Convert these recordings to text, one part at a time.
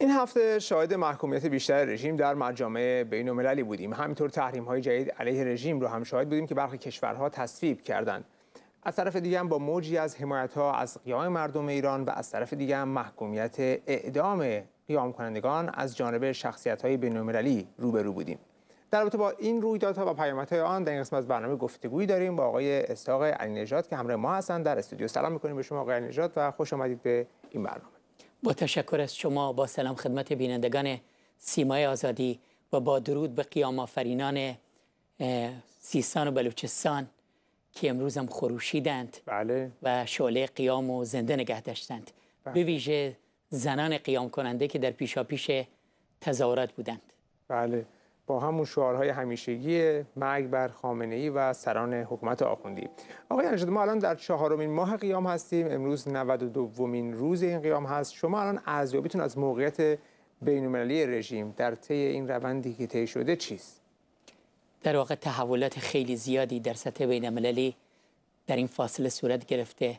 این هفته شاهد محکومیت بیشتر رژیم در مجامع بین بودیم همینطور تحریم های جدید علیه رژیم رو هم شاهد بودیم که برخی کشورها تصویب کردند از طرف دیگه با موجی از حمایت ها از قیام مردم ایران و از طرف دیگه محکومیت اعدام قیام کنندگان از جانب شخصیت های بین روبرو بودیم در رابطه با این رویدادها و پیامدهای آن در این قسمت برنامه گفتگویی داریم با آقای اسحاق علی نژاد که همراه ما هستند در استودیو سلام میکنیم به شما آقای و خوش آمدید به این برنامه با تشکر از شما با سلام خدمت بینندگان سیمای آزادی و با درود به قیام آفرینان سیستان و بلوچستان که امروز هم خروشیدند بله. و شعله قیام و زنده نگه داشتند بله. به ویژه زنان قیام کننده که در پیشا پیش تظاهرات بودند بله با همون شعارهای همیشگی مرگ بر خامنه ای و سران حکومت آخوندی آقای انجاد ما الان در چهارمین ماه قیام هستیم امروز 92مین روز این قیام هست شما الان ارزیابیتون از موقعیت بین‌المللی رژیم در طی این روندی که طی شده چیست در واقع تحولات خیلی زیادی در سطح بین‌المللی در این فاصله صورت گرفته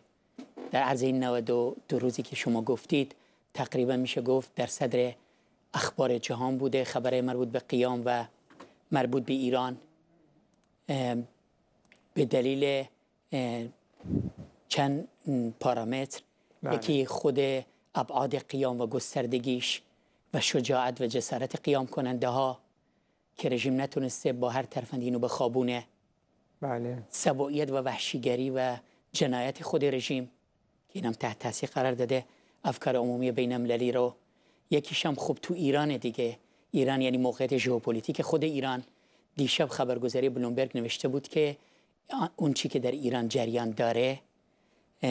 در عرض این 92 روزی که شما گفتید تقریبا میشه گفت در صدر اخبار جهان بوده خبر مربوط به قیام و مربوط به ایران به دلیل چند پارامتر بله. یکی خود ابعاد قیام و گستردگیش و شجاعت و جسارت قیام کننده ها که رژیم نتونسته با هر ترفند اینو بخوابونه بله سبوعیت و وحشیگری و جنایت خود رژیم که اینم تحت تاثیر قرار داده افکار عمومی بین المللی رو یکیش هم خوب تو ایران دیگه ایران یعنی موقعیت ژئوپلیتیک خود ایران دیشب خبرگزاری بلومبرگ نوشته بود که اون چی که در ایران جریان داره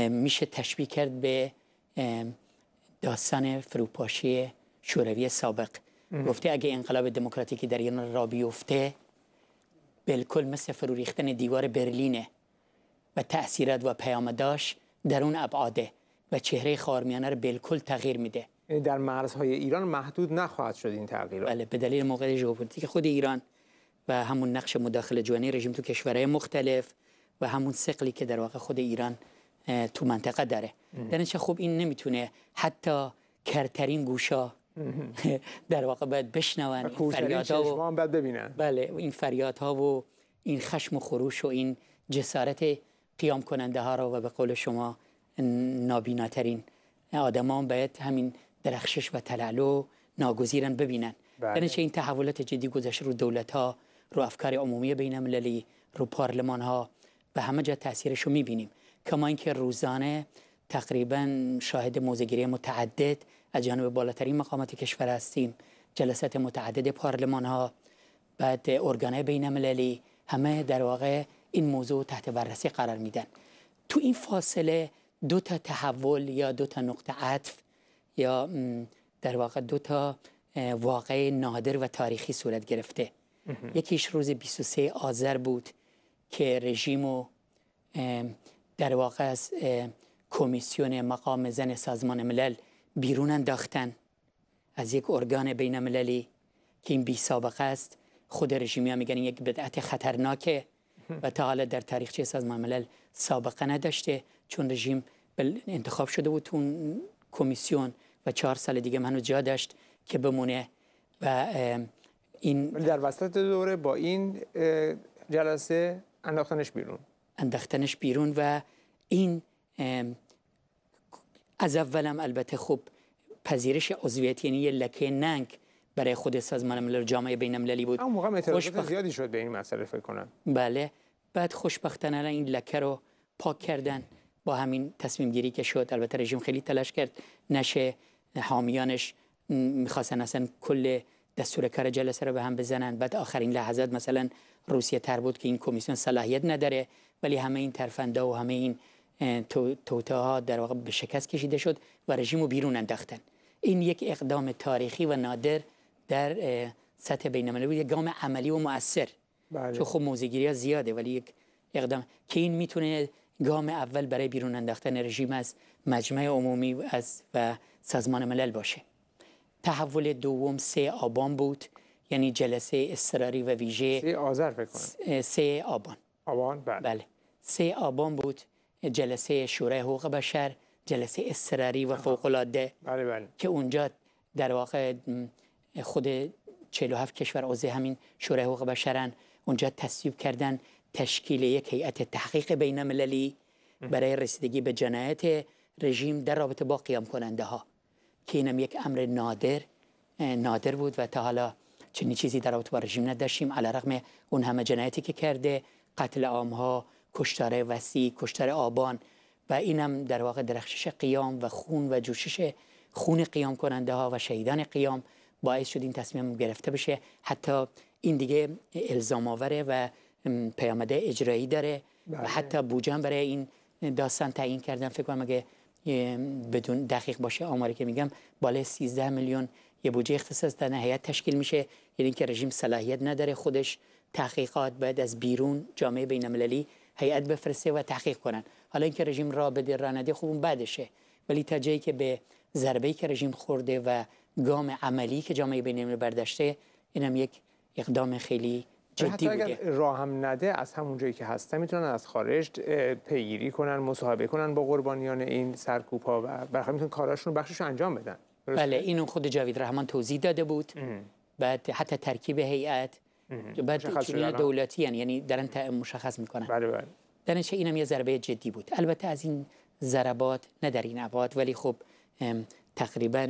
میشه تشبیه کرد به داستان فروپاشی شوروی سابق گفته اگه انقلاب دموکراتیکی در ایران را بیفته بالکل مثل فرو ریختن دیوار برلینه و تاثیرات و پیامداش در اون ابعاده و چهره خارمیانه رو بالکل تغییر میده یعنی در مرزهای ایران محدود نخواهد شد این تغییر. بله به دلیل موقعیت ژئوپلیتیک خود ایران و همون نقش مداخله جوانی رژیم تو کشورهای مختلف و همون سقلی که در واقع خود ایران تو منطقه داره در خب این نمیتونه حتی کرترین گوشا در واقع باید بشنون این فریادها و باید ببینن بله این فریادها و این خشم و خروش و این جسارت قیام کننده ها رو و به قول شما نابیناترین آدمان باید همین درخشش و تلالو ناگزیرن ببینن یعنی چه بله. این تحولات جدی گذشته رو دولت ها رو افکار عمومی بین المللی رو پارلمان ها به همه جا تاثیرش رو میبینیم کما اینکه روزانه تقریبا شاهد موزگیری متعدد از جانب بالاترین مقامات کشور هستیم جلسات متعدد پارلمان ها بعد ارگانه بین المللی همه در واقع این موضوع تحت بررسی قرار میدن تو این فاصله دو تا تحول یا دو تا نقطه عطف یا در واقع دو تا واقع نادر و تاریخی صورت گرفته یکیش روز 23 آذر بود که رژیم و در واقع از کمیسیون مقام زن سازمان ملل بیرون انداختن از یک ارگان بین المللی که این بی سابقه است خود رژیمی ها میگن یک بدعت خطرناکه و تا حالا در تاریخچه سازمان ملل سابقه نداشته چون رژیم انتخاب شده بود اون کمیسیون و چهار سال دیگه منو جا داشت که بمونه و این در وسط دوره با این جلسه انداختنش بیرون انداختنش بیرون و این از اولم البته خوب پذیرش عضویت یعنی یه لکه ننگ برای خود سازمان ملل جامعه بین المللی بود اون موقع زیادی شد به این مسئله فکر کنم بله بعد خوشبختانه این لکه رو پاک کردن با همین تصمیم گیری که شد البته رژیم خیلی تلاش کرد نشه حامیانش میخواستن اصلا کل دستور کار جلسه رو به هم بزنن بعد آخرین لحظات مثلا روسیه تر بود که این کمیسیون صلاحیت نداره ولی همه این ترفنده و همه این توته ها در واقع به شکست کشیده شد و رژیم رو بیرون انداختن این یک اقدام تاریخی و نادر در سطح بین‌المللی یک گام عملی و مؤثر بله. چون خب موزگیری ها زیاده ولی یک اقدام که این میتونه گام اول برای بیرون انداختن رژیم از مجمع عمومی از و سازمان ملل باشه تحول دوم سه آبان بود یعنی جلسه اضطراری و ویژه سه آذر فکر سه آبان آبان بله بله سه آبان بود جلسه شورای حقوق بشر جلسه اضطراری و فوق العاده بله بله. که اونجا در واقع خود 47 کشور عضو همین شورای حقوق بشرن اونجا تصویب کردن تشکیل یک هیئت تحقیق بین المللی برای رسیدگی به جنایت رژیم در رابطه با قیام کننده ها که اینم یک امر نادر نادر بود و تا حالا چنین چیزی در رابطه با رژیم نداشتیم علی رغم اون همه جنایتی که کرده قتل عام ها کشتار وسیع کشتار آبان و اینم در واقع درخشش قیام و خون و جوشش خون قیام کننده ها و شهیدان قیام باعث شد این تصمیم گرفته بشه حتی این دیگه الزام آوره و پیامده اجرایی داره و بله. حتی بوجان برای این داستان تعیین کردن فکر کنم اگه بدون دقیق باشه آماری که میگم بالای 13 میلیون یه بودجه اختصاص در نهایت تشکیل میشه یعنی اینکه رژیم صلاحیت نداره خودش تحقیقات باید از بیرون جامعه بین المللی هیئت بفرسته و تحقیق کنن حالا اینکه رژیم را بده رانده خوب اون بعدشه ولی تا که به ضربه که رژیم خورده و گام عملی که جامعه بین المللی برداشته اینم یک اقدام خیلی حتی اگر راه هم نده از همون جایی که هستن میتونن از خارج پیگیری کنن مصاحبه کنن با قربانیان این سرکوب ها و برخواه میتونن کاراشون بخشش انجام بدن بله اینو خود جاوید رحمان توضیح داده بود ام. بعد حتی ترکیب هیئت بعد چون دولتی هن. یعنی،, یعنی دارن مشخص میکنن بله بله اینم یه ضربه جدی بود البته از این ضربات نه در این عباد ولی خب تقریبا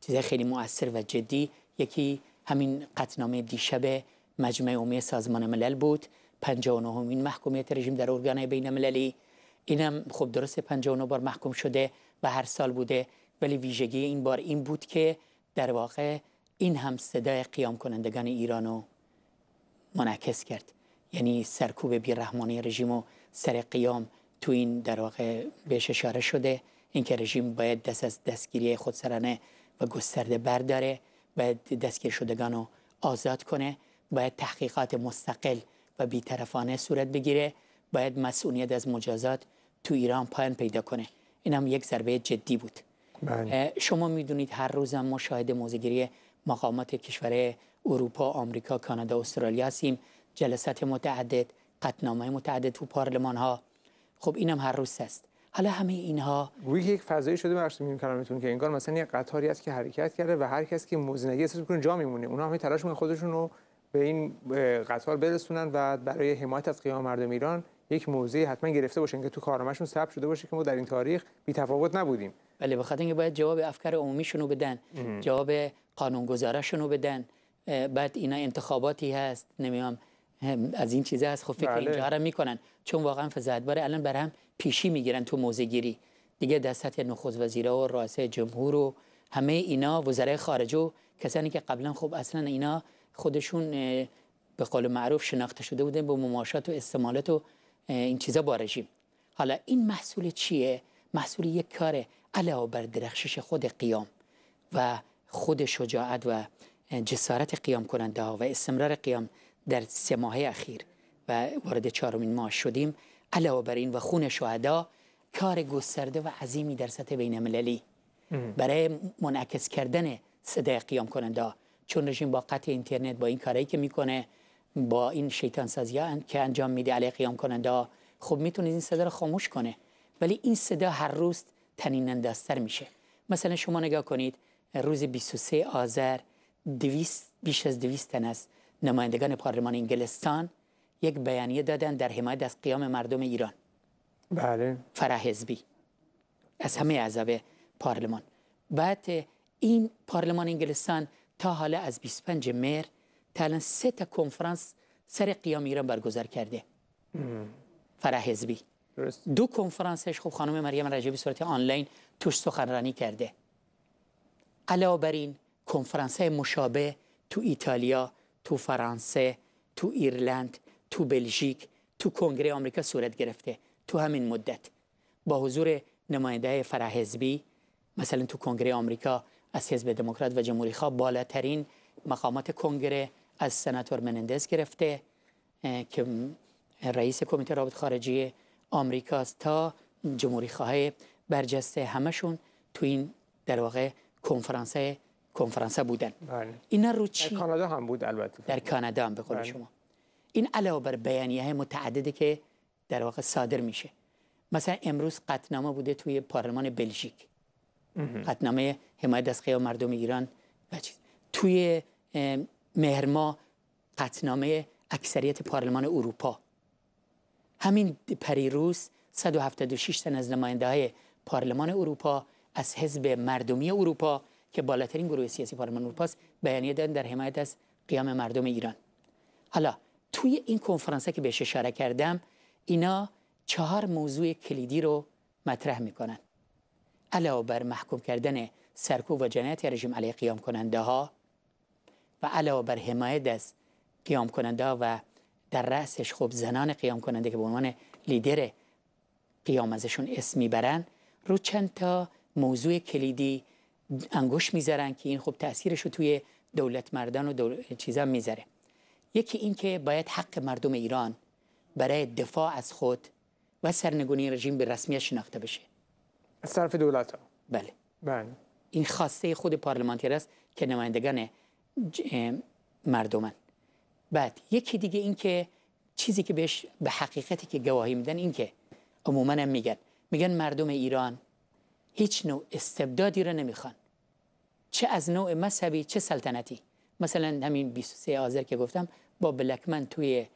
چیز خیلی مؤثر و جدی یکی همین قطنامه دیشب مجمع عمومی سازمان ملل بود 59 این محکومیت رژیم در ارگانهای بین المللی اینم خب درست 59 بار محکوم شده و هر سال بوده ولی ویژگی این بار این بود که در واقع این هم صدای قیام کنندگان ایرانو منعکس کرد یعنی سرکوب بیرحمانی رژیم و سر قیام تو این در واقع بهش اشاره شده اینکه رژیم باید دست از دستگیری سرانه و گسترده برداره باید دستگیر شدگان آزاد کنه باید تحقیقات مستقل و بیطرفانه صورت بگیره باید مسئولیت از مجازات تو ایران پایان پیدا کنه این هم یک ضربه جدی بود بله. شما میدونید هر روز هم شاهد موزگیری مقامات کشور اروپا، آمریکا، کانادا، استرالیا هستیم جلسات متعدد، قطنامه متعدد تو پارلمان ها خب هم هر روز هست حالا همه اینها گویی یک فضایی شده بخش میگم کلامتون که انگار مثلا یک قطاری است که حرکت کرده و هر کسی که موزنگی احساس میکنه جا میمونه اونا همه تلاش خودشون رو به این قطار برسونن و برای حمایت از قیام مردم ایران یک موضعی حتما گرفته باشن که تو کارنامه‌شون ثبت شده باشه که ما در این تاریخ بی تفاوت نبودیم بله بخاطر اینکه باید جواب افکار عمومیشون رو بدن جواب قانونگذارشون رو بدن بعد اینا انتخاباتی هست نمیام از این چیزا هست خب فکر بله. اینجا میکنن چون واقعا فضاحت الان بر پیشی میگیرن تو موزه گیری دیگه در سطح نخست وزیرا و رئیس جمهور و همه اینا وزرای خارجه و کسانی که قبلا خب اصلا اینا خودشون به قول معروف شناخته شده بودن به مماشات و استعمالات و این چیزا با رژیم حالا این محصول چیه محصول یک کار علاوه بر درخشش خود قیام و خود شجاعت و جسارت قیام کننده ها و استمرار قیام در سه ماه اخیر و وارد چهارمین ماه شدیم علاوه بر این و خون شهدا کار گسترده و عظیمی در سطح بین المللی برای منعکس کردن صدای قیام کننده ها چون رژیم با قطع اینترنت با این کاری که میکنه با این شیطان سازی که انجام میده علیه قیام کننده خب میتونید این صدا رو خاموش کنه ولی این صدا هر روز تنین اندازتر میشه مثلا شما نگاه کنید روز 23 آذر بیش از دویست تن از نمایندگان پارلمان انگلستان یک بیانیه دادن در حمایت از قیام مردم ایران بله فراحزبی از همه اعضای پارلمان بعد این پارلمان انگلستان تا حالا از 25 مهر تا الان سه تا کنفرانس سر قیام ایران برگزار کرده فرح حزبی دو کنفرانسش خوب خانم مریم رجبی صورت آنلاین توش سخنرانی کرده علاوه بر این کنفرانس مشابه تو ایتالیا تو فرانسه تو ایرلند تو بلژیک تو کنگره آمریکا صورت گرفته تو همین مدت با حضور نماینده فرح حزبی مثلا تو کنگره آمریکا از حزب دموکرات و جمهوری خواه بالاترین مقامات کنگره از سناتور منندز گرفته که رئیس کمیته رابط خارجی آمریکا تا جمهوری خواه برجسته همشون تو این در واقع کنفرانس کنفرانس بودن بله. اینا چی؟ در کانادا هم بود البته در کانادا هم به قول بله. شما این علاوه بر بیانیه متعدده که در واقع صادر میشه مثلا امروز قطنامه بوده توی پارلمان بلژیک قطنامه حمایت از قیام مردم ایران و توی مهرما قطنامه اکثریت پارلمان اروپا همین پریروز 176 تن از نماینده های پارلمان اروپا از حزب مردمی اروپا که بالاترین گروه سیاسی پارلمان اروپا است بیانیه دادن در حمایت از قیام مردم ایران حالا توی این کنفرانس که بهش اشاره کردم اینا چهار موضوع کلیدی رو مطرح میکنن علاوه بر محکوم کردن سرکوب و جنایت رژیم علیه قیام کننده ها و علاوه بر حمایت از قیام کننده ها و در رأسش خب زنان قیام کننده که به عنوان لیدر قیام ازشون اسم میبرن رو چند تا موضوع کلیدی انگوش میذارن که این خوب تأثیرش رو توی دولت مردان و دول... چیزا میذاره یکی این که باید حق مردم ایران برای دفاع از خود و سرنگونی رژیم به رسمیت شناخته بشه از طرف دولت ها بله بله این خواسته خود پارلمانتری است که نمایندگان مردمن بعد یکی دیگه این که چیزی که بهش به حقیقتی که گواهی میدن این که عموما میگن میگن مردم ایران هیچ نوع استبدادی را نمیخوان چه از نوع مذهبی چه سلطنتی مثلا همین 23 آذر که گفتم با بلکمن توی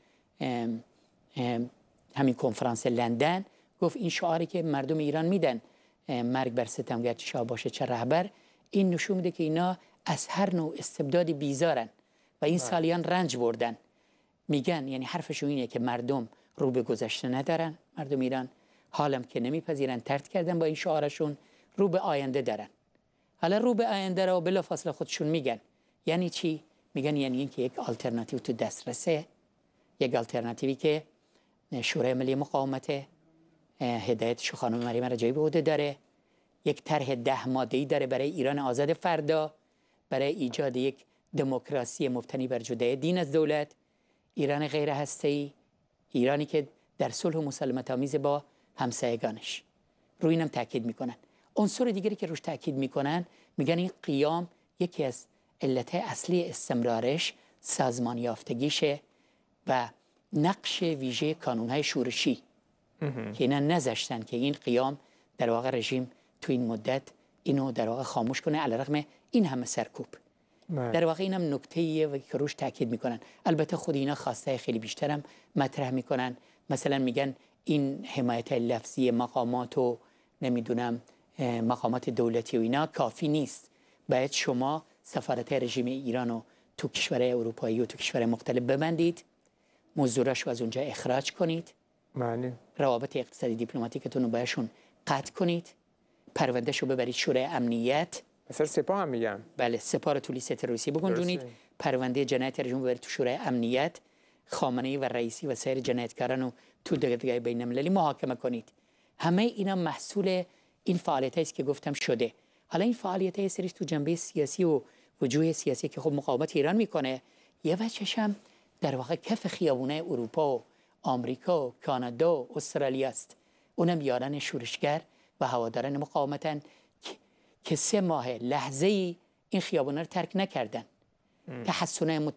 همین کنفرانس لندن گفت این شعاری که مردم ایران میدن مرگ بر ستمگر چه شاه باشه چه رهبر این نشون میده که اینا از هر نوع استبدادی بیزارن و این بله. سالیان رنج بردن میگن یعنی حرفشون اینه که مردم رو به گذشته ندارن مردم ایران حالم که نمیپذیرن ترد کردن با این شعارشون رو به آینده دارن حالا رو به آینده رو بلا فاصله خودشون میگن یعنی چی میگن یعنی اینکه یک آلترناتیو تو دسترسه یک آلترناتیوی که شورای ملی مقاومت هدایتش خانم مریم رجایی به عهده داره یک طرح ده ماده داره برای ایران آزاد فردا برای ایجاد یک دموکراسی مفتنی بر جدای دین از دولت ایران غیر هسته ایرانی که در صلح و مسالمت آمیز با همسایگانش روی اینم تاکید میکنن عنصر دیگری که روش تاکید میکنن میگن این قیام یکی از علت اصلی استمرارش سازمان یافتگیشه و نقش ویژه کانونهای شورشی که اینا نذاشتن که این قیام در واقع رژیم تو این مدت اینو در واقع خاموش کنه علیرغم این همه سرکوب نه. در واقع اینم نکته ایه و که روش تاکید میکنن البته خود اینا خواسته خیلی بیشترم مطرح میکنن مثلا میگن این حمایت لفظی مقامات و نمیدونم مقامات دولتی و اینا کافی نیست باید شما سفارت رژیم ایران و تو کشور اروپایی و تو کشور مختلف ببندید رو از اونجا اخراج کنید معنی. بله. روابط اقتصادی دیپلماتیکتون رو باشون قطع کنید پروندهشو رو ببرید شورای امنیت مثل سپاه هم میگم بله سپاه رو تو لیست روسیه بگنجونید پرونده جنایت رژیم ببرید تو شورای امنیت خامنه و رئیسی و سایر جنایتکاران رو تو دادگاه بین المللی محاکمه کنید همه اینا محصول این فعالیت است که گفتم شده حالا این فعالیت های سریش تو جنبه سیاسی و وجوه سیاسی که خب مقاومت ایران میکنه یه وجهش هم در واقع کف خیابونه اروپا و آمریکا و کانادا و استرالیا است اونم یاران شورشگر و هواداران مقاومتن که سه ماه لحظه ای این خیابونه رو ترک نکردن تحسن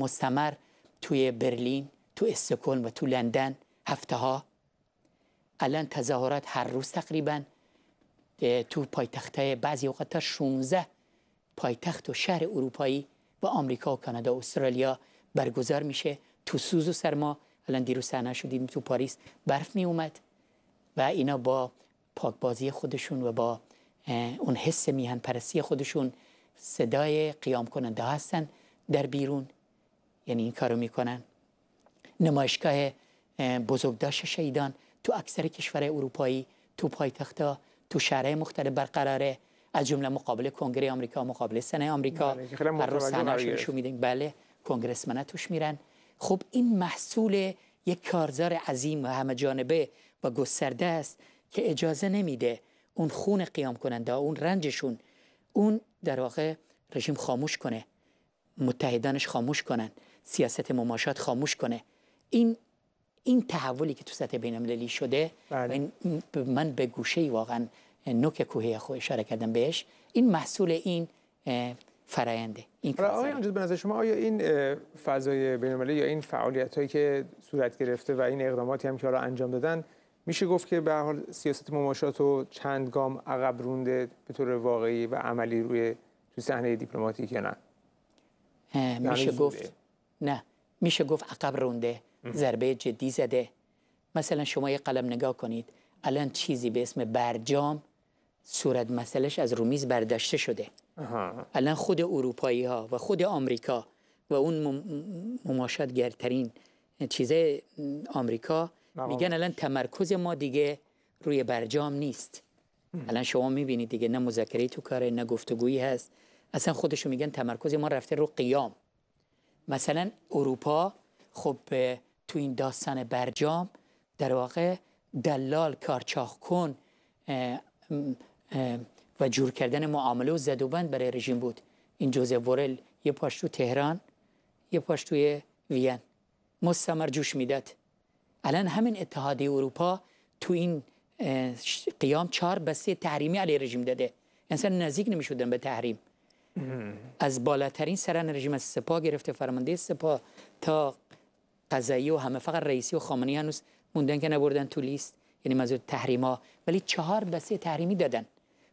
مستمر توی برلین تو استکل و تو لندن هفته ها الان تظاهرات هر روز تقریبا تو پایتخت بعضی وقتا 16 پایتخت و شهر اروپایی و آمریکا و کانادا و استرالیا برگزار میشه تو سوز و سرما الان دیروز صحنه شدیم تو پاریس برف می اومد و اینا با پاکبازی خودشون و با اون حس میهن پرسی خودشون صدای قیام کننده هستن در بیرون یعنی این کارو میکنن نمایشگاه بزرگداشت شهیدان تو اکثر کشور اروپایی تو پایتختها تو شهرهای مختلف برقراره از جمله مقابل کنگره آمریکا مقابل سنه آمریکا بله. هر روز بله کنگرس توش میرن خب این محصول یک کارزار عظیم و همه جانبه و گسترده است که اجازه نمیده اون خون قیام کننده اون رنجشون اون در واقع رژیم خاموش کنه متحدانش خاموش کنن سیاست مماشات خاموش کنه این این تحولی که تو سطح بین شده بله. من به گوشه واقعا نوک کوهی خود اشاره کردم بهش این محصول این فراینده این آقای به نظر شما آیا این فضای بین‌المللی یا این فعالیت هایی که صورت گرفته و این اقداماتی هم که حالا انجام دادن میشه گفت که به حال سیاست مماشات و چند گام عقب رونده به طور واقعی و عملی روی تو صحنه دیپلماتیک یا نه یعنی میشه گفت نه میشه گفت عقب رونده ضربه جدی زده مثلا شما یه قلم نگاه کنید الان چیزی به اسم برجام صورت مسئلهش از رومیز برداشته شده الان خود اروپایی ها و خود آمریکا و اون مماشدگرترین چیزه آمریکا میگن الان تمرکز ما دیگه روی برجام نیست الان شما میبینید دیگه نه مذاکره تو کاره نه گفتگویی هست اصلا خودشون میگن تمرکز ما رفته رو قیام مثلا اروپا خب تو این داستان برجام در واقع دلال کارچاخ کن و جور کردن معامله و زدوبند برای رژیم بود این جوزف ورل یه پاش تهران یه پاش توی وین مستمر جوش میداد الان همین اتحادیه اروپا تو این قیام چهار بسته تحریمی علی رژیم داده انسان نزدیک نمیشودن به تحریم از بالاترین سران رژیم از سپاه گرفته فرمانده سپا تا قضایی و همه فقط رئیسی و خامنی هنوز موندن که نبردن تو لیست یعنی منظور تحریما ولی چهار بسته تحریمی دادن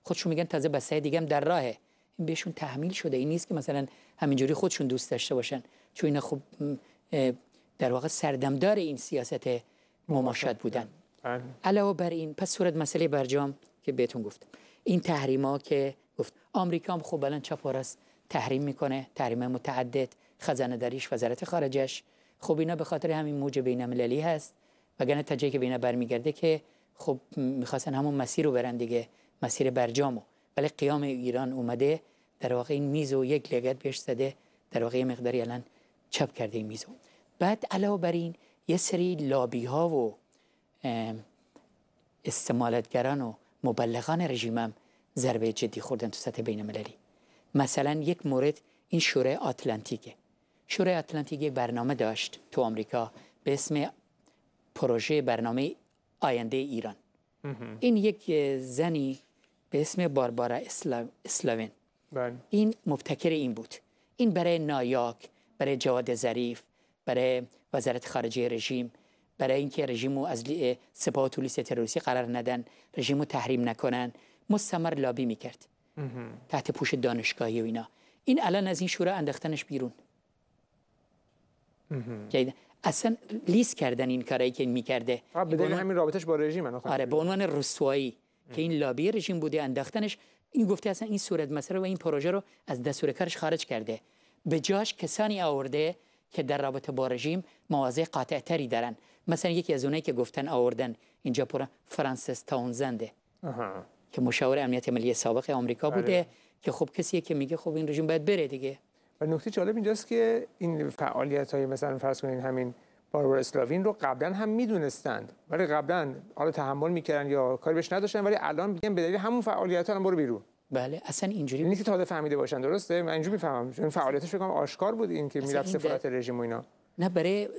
خودشون میگن تازه بسای دیگه هم در راهه این بهشون تحمیل شده این نیست که مثلا همینجوری خودشون دوست داشته باشن چون اینا خب در واقع سردمدار این سیاست مماشات بودن بله. علاوه بر این پس صورت مسئله برجام که بهتون گفتم این تحریما که گفت آمریکا هم خب بلند چه است تحریم میکنه تحریم متعدد خزانه داریش وزارت خارجش خب اینا به خاطر همین موج بین هست وگرنه تا که بینا برمیگرده که خب میخواستن همون مسیر رو برن دیگه مسیر برجامو ولی بله، قیام ایران اومده در واقع این میز و یک لگت بهش زده در واقع مقداری الان چپ کرده این میزو بعد علاوه بر این یه سری لابی ها و استمالتگران و مبلغان رژیم رژیمم ضربه جدی خوردن تو سطح بین المللی مثلا یک مورد این شوره آتلانتیکه شوره آتلانتیک برنامه داشت تو آمریکا به اسم پروژه برنامه آینده ایران این یک زنی به اسم باربارا اسلو... اسلوین بله. این مبتکر این بود این برای نایاک برای جواد ظریف برای وزارت خارجه رژیم برای اینکه رژیم از سپاه و تروریستی قرار ندن رژیم رو تحریم نکنن مستمر لابی میکرد تحت پوش دانشگاهی و اینا این الان از این شورا انداختنش بیرون یعنی اصلا لیست کردن این کارایی که میکرده به همین رابطش با رژیم خب. آره به عنوان رسوایی که این لابی رژیم بوده انداختنش این گفته اصلا این صورت مسئله و این پروژه رو از دستور کارش خارج کرده به جاش کسانی آورده که در رابطه با رژیم مواضع قاطع تری دارن مثلا یکی از اونایی که گفتن آوردن اینجا پر فرانسیس تاونزنده که مشاور امنیت ملی سابق آمریکا آره. بوده که خب کسیه که میگه خب این رژیم باید بره دیگه و نکته جالب اینجاست که این فعالیت های مثلا فرض کنین همین برای اسلاوین رو قبلا هم میدونستند ولی قبلا حالا تحمل میکردن یا کاری بهش نداشتن ولی الان میگن به دلیل همون فعالیت هم برو بیرو بله اصلا اینجوری نیست که تازه فهمیده باشن درسته من اینجوری میفهمم چون فعالیتش فکر آشکار بود این که میرفت سفارت رژیم و اینا نه برای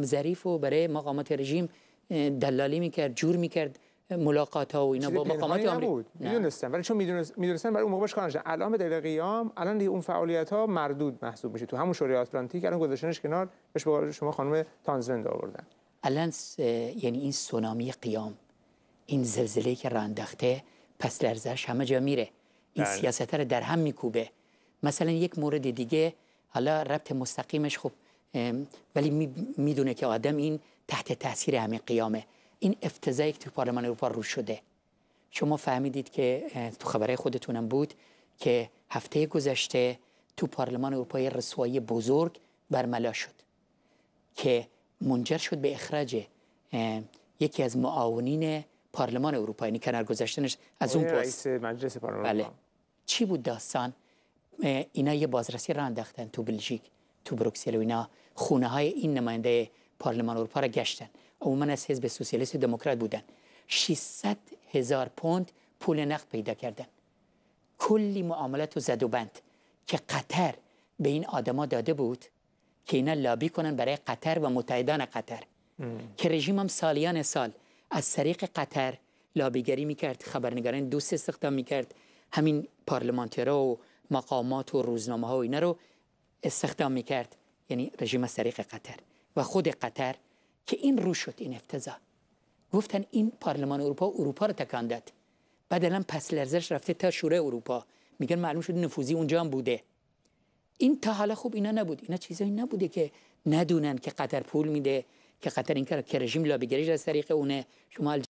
ظریف و برای مقامات رژیم دلالی میکرد جور میکرد ملاقات ها و اینا با مقامات آمریکا نبود ولی چون میدونستم برای اون موقع کار نشدن الان به دلیل قیام الان دیگه اون فعالیت ها مردود محسوب میشه تو همون شوری آتلانتیک الان گذاشتنش کنار به شما خانم تانزوند آوردن الان یعنی این سونامی قیام این زلزله که راندخته پس لرزش همه جا میره این بله. سیاست رو در هم میکوبه مثلا یک مورد دیگه حالا ربط مستقیمش خب ولی میدونه که آدم این تحت تاثیر همین قیامه این افتضایی که تو پارلمان اروپا رو شده شما فهمیدید که تو خبرهای خودتونم بود که هفته گذشته تو پارلمان اروپا یه رسوایی بزرگ برملا شد که منجر شد به اخراج یکی از معاونین پارلمان اروپا یعنی کنار گذشتنش از اون پست مجلس پارلمان بله. چی بود داستان اینا یه بازرسی را انداختن تو بلژیک تو بروکسل و اینا خونه های این نماینده پارلمان اروپا را گشتن عموما از حزب سوسیالیست و دموکرات بودن 600 هزار پوند پول نقد پیدا کردن کلی معاملات و زد و بند که قطر به این آدما داده بود که اینا لابی کنن برای قطر و متحدان قطر که رژیم هم سالیان سال از طریق قطر لابیگری میکرد خبرنگاران دوست استخدام میکرد همین پارلمانترا و مقامات و روزنامه ها و اینا رو استخدام میکرد یعنی رژیم از طریق قطر و خود قطر که این رو شد این افتضاح گفتن این پارلمان اروپا اروپا رو تکان داد بعد پس لرزش رفته تا شورای اروپا میگن معلوم شد نفوذی اونجا هم بوده این تا حالا خوب اینا نبود اینا چیزایی نبوده که ندونن که قطر پول میده که قطر این کار که رژیم لابیگریش از طریق اونه شما الج...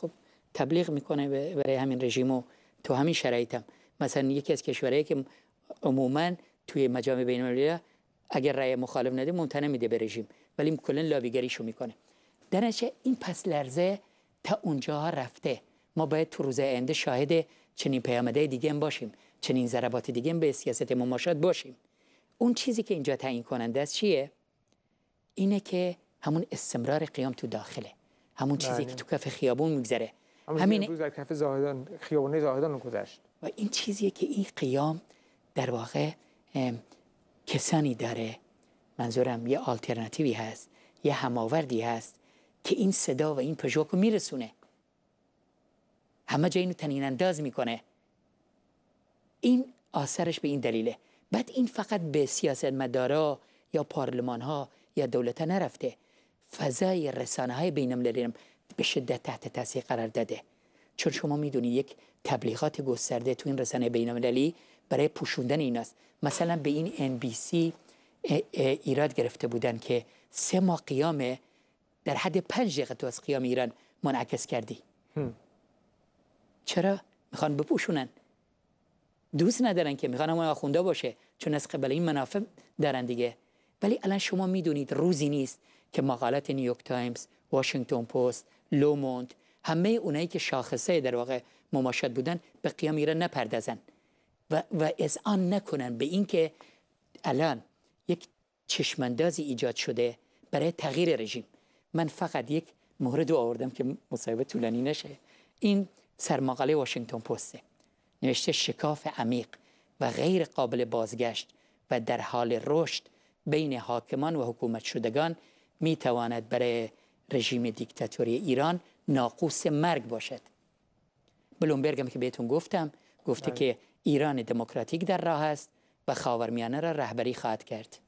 خب تبلیغ میکنه برای همین رژیم و تو همین شرایطم مثلا یکی از کشورهایی که عموما توی مجامع بین اگر رأی مخالف نده ممتنع میده به رژیم ولی کلا لابیگریشو میکنه در این پس لرزه تا اونجا رفته ما باید تو روز آینده شاهد چنین پیامده دیگه باشیم چنین ضربات دیگه هم به سیاست مماشات باشیم اون چیزی که اینجا تعیین کننده است چیه اینه که همون استمرار قیام تو داخله همون چیزی که بله. تو کف خیابون میگذره همین روز در کف زاهدان خیابونه زاهدان گذشت و این چیزیه که این قیام در واقع کسانی داره منظورم یه آلترناتیوی هست یه هماوردی هست که این صدا و این پژواک رو میرسونه همه جا تنین انداز میکنه این آثرش به این دلیله بعد این فقط به سیاست مدارا یا پارلمان ها یا دولت نرفته فضای رسانه های بین به شدت تحت تاثیر قرار داده چون شما میدونید یک تبلیغات گسترده تو این رسانه بین برای پوشوندن ایناست مثلا به این ان NBC ایراد گرفته بودن که سه ماه قیام در حد پنج دقیقه تو از قیام ایران منعکس کردی چرا میخوان بپوشونن دوست ندارن که میخوان همون آخونده باشه چون از قبل این منافع دارن دیگه ولی الان شما میدونید روزی نیست که مقالات نیویورک تایمز واشنگتن پست لوموند همه اونایی که شاخصه در واقع مماشات بودن به قیام ایران نپردازن و, و از نکنن به اینکه الان یک چشماندازی ایجاد شده برای تغییر رژیم من فقط یک مورد آوردم که مصاحبه طولانی نشه این سرمقاله واشنگتن پست نوشته شکاف عمیق و غیر قابل بازگشت و در حال رشد بین حاکمان و حکومت شدگان می تواند برای رژیم دیکتاتوری ایران ناقوس مرگ باشد بلومبرگ هم که بهتون گفتم گفته بله. که ایران دموکراتیک در راه است و خاورمیانه را رهبری خواهد کرد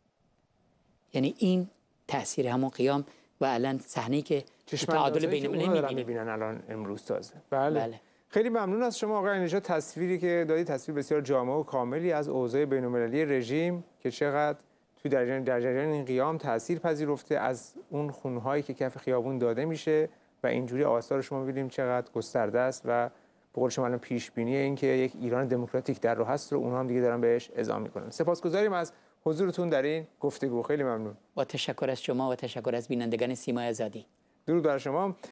یعنی این تاثیر همون قیام و الان صحنه که تعادل بین المللی میبینن الان امروز تازه بله. بله, خیلی ممنون از شما آقای نجات تصویری که دادی تصویر بسیار جامع و کاملی از اوضاع المللی رژیم که چقدر تو در جریان در جریان این قیام تاثیر پذیرفته از اون خونهایی که کف خیابون داده میشه و اینجوری آثار شما ببینیم چقدر گسترده است و به قول شما الان پیش بینی اینکه یک ایران دموکراتیک در رو هست رو اونها هم دیگه دارن بهش اعزام میکنن سپاسگزاریم از حضورتون در این گفتگو خیلی ممنون با تشکر از شما و تشکر از بینندگان سیما آزادی درود بر شما